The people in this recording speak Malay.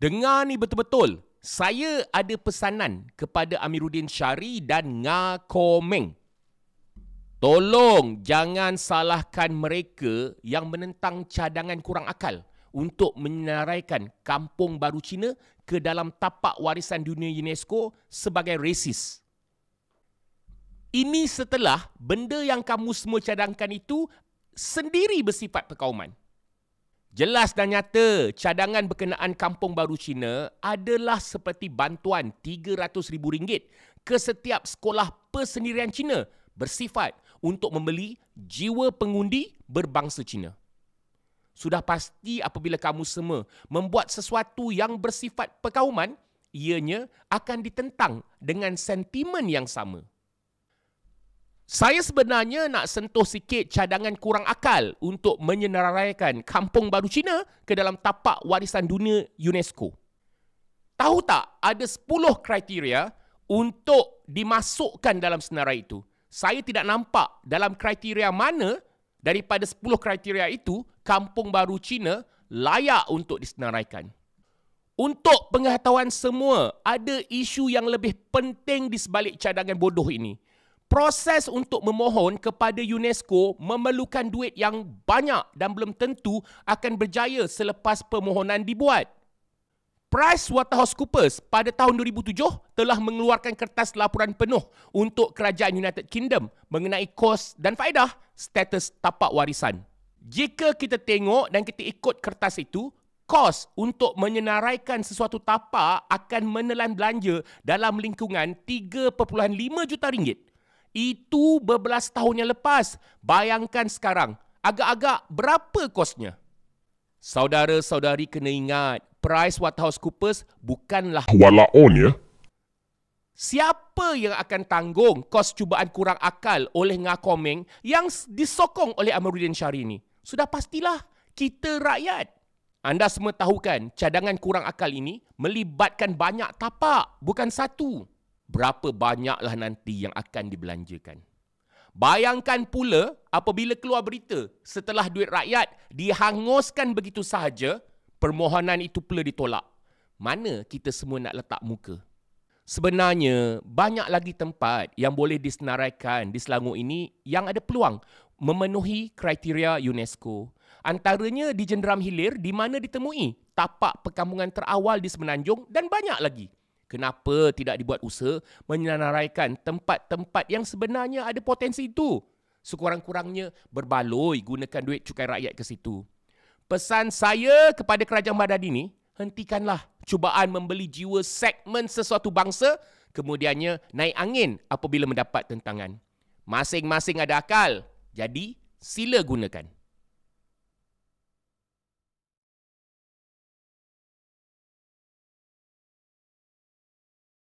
Dengar ni betul-betul. Saya ada pesanan kepada Amiruddin Syari dan Nga Komeng. Tolong jangan salahkan mereka yang menentang cadangan kurang akal untuk menyenaraikan kampung baru Cina ke dalam tapak warisan dunia UNESCO sebagai rasis. Ini setelah benda yang kamu semua cadangkan itu sendiri bersifat perkauman. Jelas dan nyata, cadangan berkenaan kampung baru Cina adalah seperti bantuan RM300,000 ke setiap sekolah persendirian Cina bersifat untuk membeli jiwa pengundi berbangsa Cina. Sudah pasti apabila kamu semua membuat sesuatu yang bersifat perkauman, ianya akan ditentang dengan sentimen yang sama. Saya sebenarnya nak sentuh sikit cadangan kurang akal untuk menyenaraikan Kampung Baru Cina ke dalam tapak warisan dunia UNESCO. Tahu tak ada 10 kriteria untuk dimasukkan dalam senarai itu. Saya tidak nampak dalam kriteria mana daripada 10 kriteria itu Kampung Baru Cina layak untuk disenaraikan. Untuk pengetahuan semua, ada isu yang lebih penting di sebalik cadangan bodoh ini – proses untuk memohon kepada UNESCO memerlukan duit yang banyak dan belum tentu akan berjaya selepas permohonan dibuat. Price Waterhouse PricewaterhouseCoopers pada tahun 2007 telah mengeluarkan kertas laporan penuh untuk kerajaan United Kingdom mengenai kos dan faedah status tapak warisan. Jika kita tengok dan kita ikut kertas itu, kos untuk menyenaraikan sesuatu tapak akan menelan belanja dalam lingkungan 3.5 juta ringgit itu berbelas tahun yang lepas. Bayangkan sekarang, agak-agak berapa kosnya? Saudara-saudari kena ingat, price WaterhouseCoopers bukanlah walaun ya. Siapa yang akan tanggung kos cubaan kurang akal oleh Ngakomeng yang disokong oleh Amiruddin Syari ini? Sudah pastilah kita rakyat. Anda semua tahu kan, cadangan kurang akal ini melibatkan banyak tapak, bukan satu berapa banyaklah nanti yang akan dibelanjakan. Bayangkan pula apabila keluar berita setelah duit rakyat dihanguskan begitu sahaja, permohonan itu pula ditolak. Mana kita semua nak letak muka? Sebenarnya, banyak lagi tempat yang boleh disenaraikan di Selangor ini yang ada peluang memenuhi kriteria UNESCO. Antaranya di Jenderam Hilir di mana ditemui tapak perkampungan terawal di Semenanjung dan banyak lagi. Kenapa tidak dibuat usaha menyenaraikan tempat-tempat yang sebenarnya ada potensi itu? Sekurang-kurangnya berbaloi gunakan duit cukai rakyat ke situ. Pesan saya kepada kerajaan madani ini, hentikanlah cubaan membeli jiwa segmen sesuatu bangsa, kemudiannya naik angin apabila mendapat tentangan. Masing-masing ada akal, jadi sila gunakan.